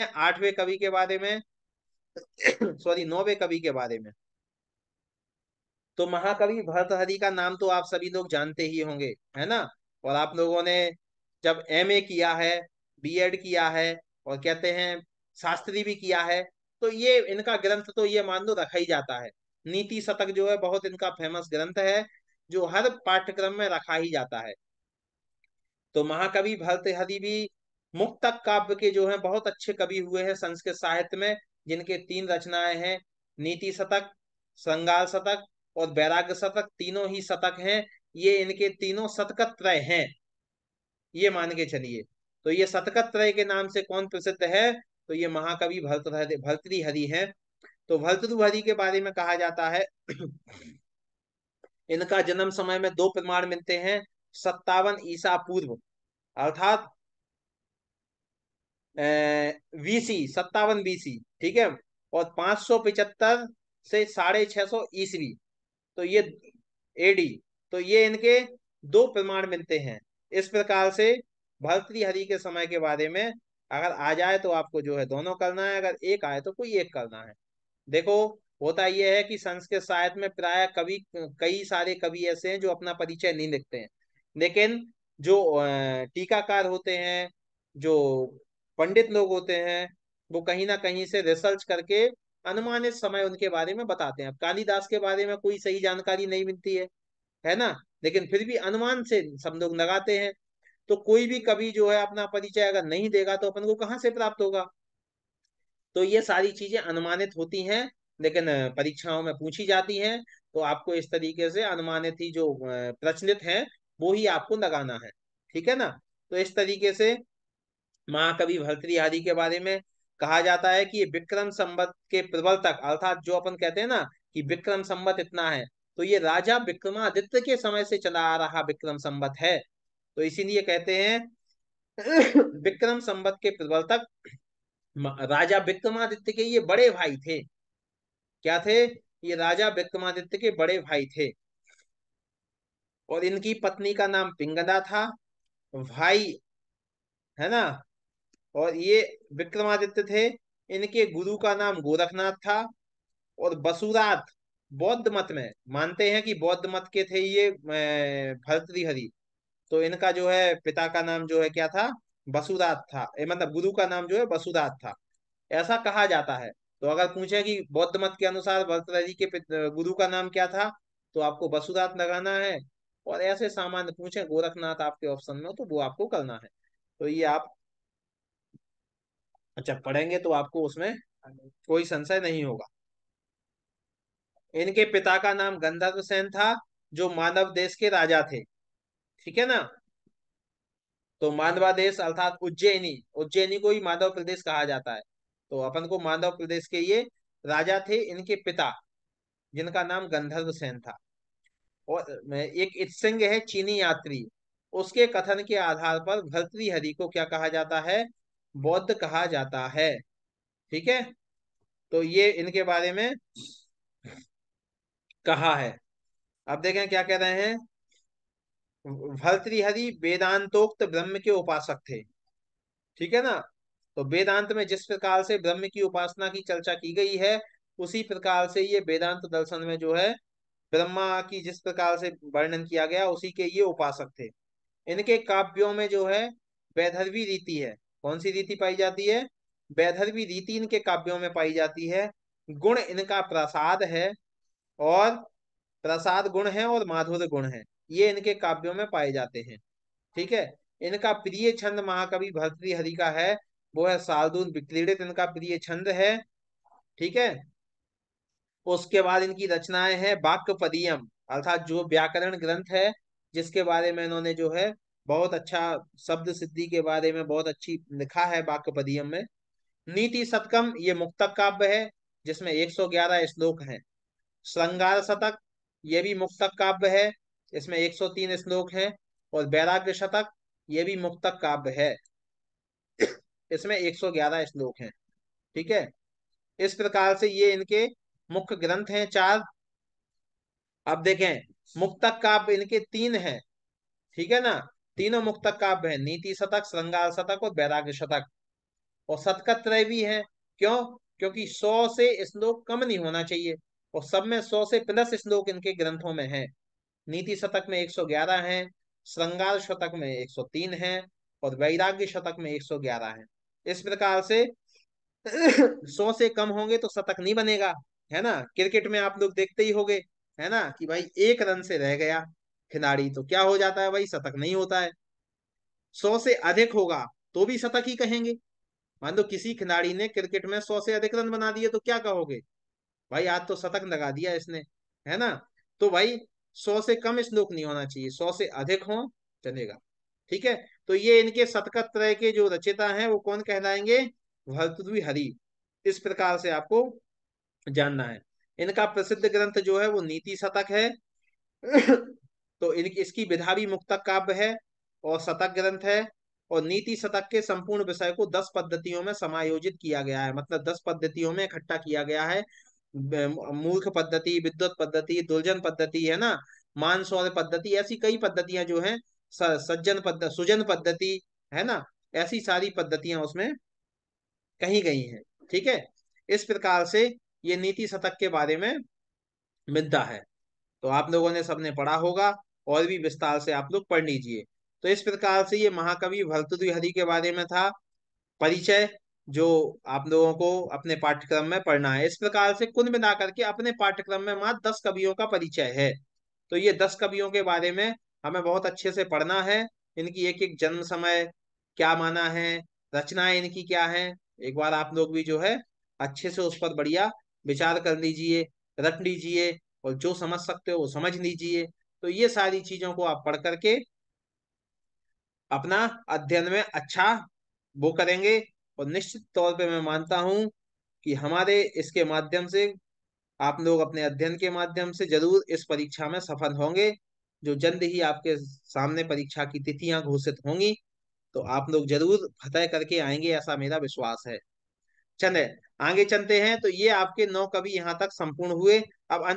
हैं आठवें कवि के बारे में सॉरी नौवे कवि के बारे में तो महाकवि भरतहरि का नाम तो आप सभी लोग जानते ही होंगे है ना और आप लोगों ने जब एमए किया है बीएड किया है और कहते हैं शास्त्री भी किया है तो ये इनका ग्रंथ तो ये मान लो रखा ही जाता है नीति शतक जो है बहुत इनका फेमस ग्रंथ है जो हर पाठ्यक्रम में रखा ही जाता है तो महाकवि भरतहरि भी मुक्तक काव्य के जो है बहुत अच्छे कवि हुए हैं संस्कृत साहित्य में जिनके तीन रचनाएं हैं नीति शतक श्रृंगार शतक और वैराग्य शतक तीनों ही शतक हैं ये इनके तीनों शतकत्रय हैं ये मान के चलिए तो ये शतकत्रय के नाम से कौन प्रसिद्ध है तो ये महाकवि भर्तृहरि हरि है तो भर्तृहरि के बारे में कहा जाता है इनका जन्म समय में दो प्रमाण मिलते हैं सत्तावन ईसा पूर्व अर्थात वीसी सत्तावन बीसी ठीक है और पांच सौ पिचहत्तर से साढ़े छह सौ ईसवी तो ये एडी तो ये इनके दो प्रमाण मिलते हैं इस प्रकार से हरि के समय के बारे में अगर आ जाए तो आपको जो है दोनों करना है अगर एक आए तो कोई एक करना है देखो होता यह है कि संस्कृत साहित्य में प्राय कवि कई सारे कवि ऐसे हैं जो अपना परिचय नहीं लिखते हैं लेकिन जो टीकाकार होते हैं जो पंडित लोग होते हैं वो कहीं ना कहीं से रिसर्च करके अनुमानित समय उनके बारे में बताते हैं कालिदास के बारे में कोई सही जानकारी नहीं मिलती है है ना लेकिन फिर भी अनुमान से सब लोग लगाते हैं तो कोई भी कभी जो है अपना परिचय अगर नहीं देगा तो अपन को कहाँ से प्राप्त होगा तो ये सारी चीजें अनुमानित होती हैं लेकिन परीक्षाओं में पूछी जाती हैं तो आपको इस तरीके से अनुमानित ही जो प्रचलित हैं वो ही आपको लगाना है ठीक है ना तो इस तरीके से महाकवि भरतरी आदि के बारे में कहा जाता है कि विक्रम संबत के प्रबल तक अर्थात जो अपन कहते हैं ना कि विक्रम संबत इतना है तो ये राजा विक्रमादित्य के समय से चला आ रहा विक्रम संबत है तो इसीलिए कहते हैं विक्रम संबत के प्रवर्तक राजा विक्रमादित्य के ये बड़े भाई थे क्या थे ये राजा विक्रमादित्य के बड़े भाई थे और इनकी पत्नी का नाम पिंगदा था भाई है ना और ये विक्रमादित्य थे इनके गुरु का नाम गोरखनाथ था और बसुरात बौद्ध मत में मानते हैं कि बौद्ध मत के थे ये भरतहरि तो इनका जो है पिता का नाम जो है क्या था बसुरात था मतलब गुरु का नाम जो है बसुरात था ऐसा कहा जाता है तो अगर पूछे कि बौद्ध मत के अनुसार भरतहरि के गुरु का नाम क्या था तो आपको बसुरात लगाना है और ऐसे सामान्य पूछे गोरखनाथ आपके ऑप्शन में तो वो आपको करना है तो ये आप अच्छा पढ़ेंगे तो आपको उसमें कोई संशय नहीं होगा इनके पिता का नाम गंधर्व सेन था जो मानव देश के राजा थे ठीक है ना तो देश अर्थात उज्जैनी उज्जैनी को ही माधव प्रदेश कहा जाता है तो अपन को माधव प्रदेश के ये राजा थे इनके पिता जिनका नाम गंधर्व सेन था और एक इत्सिंग है चीनी यात्री उसके कथन के आधार पर भरतरी हरि को क्या कहा जाता है बौद्ध कहा जाता है ठीक है तो ये इनके बारे में कहा है अब देखें क्या कह रहे हैं भर्तृहरि वेदांतोक्त ब्रह्म के उपासक थे ठीक है ना तो वेदांत में जिस प्रकार से ब्रह्म की उपासना की चर्चा की गई है उसी प्रकार से ये वेदांत दर्शन में जो है ब्रह्मा की जिस प्रकार से वर्णन किया गया उसी के ये उपासक थे इनके काव्यों में जो है वैधर्वी रीति है कौन सी रीति पाई जाती है वैधर्वी रीति इनके काव्यों में पाई जाती है गुण इनका प्रसाद है और प्रसाद गुण है और माधुर गुण है ये इनके काव्यों में पाए जाते हैं ठीक है इनका प्रिय छंद महाकवि भरतरी हरि का है वो है शार्दूल विक्रीड़ित इनका प्रिय छंद है ठीक है उसके बाद इनकी रचनाएं हैं वाक्य पदियम अर्थात जो व्याकरण ग्रंथ है जिसके बारे में इन्होंने जो है बहुत अच्छा शब्द सिद्धि के बारे में बहुत अच्छी लिखा है वाक्यपदियम में नीति सतकम ये मुक्तक काव्य है जिसमें 111 श्लोक हैं श्रृंगार शतक ये भी मुक्तक काव्य है इसमें 103 श्लोक हैं और वैराग्य शतक ये भी मुक्तक काव्य है इसमें 111 श्लोक हैं ठीक है इस प्रकार से ये इनके मुख्य ग्रंथ हैं चार अब देखें मुक्तक काव्य इनके तीन हैं ठीक है ना तीनों मुक्तक काव्य है नीति शतक श्रृंगार शतक और वैराग्य शतक और शतकत्रय भी है क्यों क्योंकि सौ से श्लोक कम नहीं होना चाहिए और सब में सौ से प्लस श्लोक इनके ग्रंथों में है नीति शतक में एक सौ ग्यारह है श्रृंगार शतक में एक सौ तीन है और वैराग्य शतक में एक सौ ग्यारह है इस प्रकार से सौ से कम होंगे तो शतक नहीं बनेगा है ना क्रिकेट में आप लोग देखते ही होंगे है ना कि भाई एक रन से रह गया खिलाड़ी तो क्या हो जाता है भाई शतक नहीं होता है सौ से अधिक होगा तो भी शतक ही कहेंगे मान लो किसी खिलाड़ी ने क्रिकेट में सौ से अधिक रन बना दिए तो क्या कहोगे भाई आज तो शतक लगा दिया इसने है ना तो भाई सौ से कम श्लोक नहीं होना चाहिए सौ से अधिक हो चलेगा ठीक है तो ये इनके शतक त्रय के जो रचेता हैं वो कौन कहलाएंगे भरतुद्वी हरि इस प्रकार से आपको जानना है इनका प्रसिद्ध ग्रंथ जो है वो नीति शतक है तो इनकी इसकी विधा भी मुक्तक काव्य है और शतक ग्रंथ है और नीति शतक के संपूर्ण विषय को दस पद्धतियों में समायोजित किया गया है मतलब दस पद्धतियों में इकट्ठा किया गया है मूर्ख पद्धति विद्युत पद्धति दुर्जन पद्धति है ना मानसौर पद्धति ऐसी कई पद्धतियां जो है सज्जन पद्धति सुजन पद्धति है ना ऐसी सारी पद्धतियां उसमें कही गई हैं ठीक है इस प्रकार से ये नीति शतक के बारे में मिद्दा है तो आप लोगों ने सबने पढ़ा होगा और भी विस्तार से आप लोग पढ़ लीजिए तो इस प्रकार से ये महाकवि भर्तृहरि के बारे में था परिचय जो आप लोगों को अपने पाठ्यक्रम में पढ़ना है इस प्रकार से कुंभ मिला करके अपने पाठ्यक्रम में मात्र दस कवियों का परिचय है तो ये दस कवियों के बारे में हमें बहुत अच्छे से पढ़ना है इनकी एक एक जन्म समय क्या माना है रचनाएं इनकी क्या है एक बार आप लोग भी जो है अच्छे से उस पर बढ़िया विचार कर लीजिए रट लीजिए और जो समझ सकते हो वो समझ लीजिए तो ये सारी चीजों को आप पढ़ करके अपना अध्ययन में अच्छा वो करेंगे और निश्चित तौर पे मैं मानता हूं कि हमारे इसके माध्यम से आप लोग अपने अध्ययन के माध्यम से जरूर इस परीक्षा में सफल होंगे जो जल्द ही आपके सामने परीक्षा की तिथियां घोषित होंगी तो आप लोग जरूर फतेह करके आएंगे ऐसा मेरा विश्वास है चले आगे चलते हैं तो ये आपके नौ कवि यहाँ तक संपूर्ण हुए अब अंत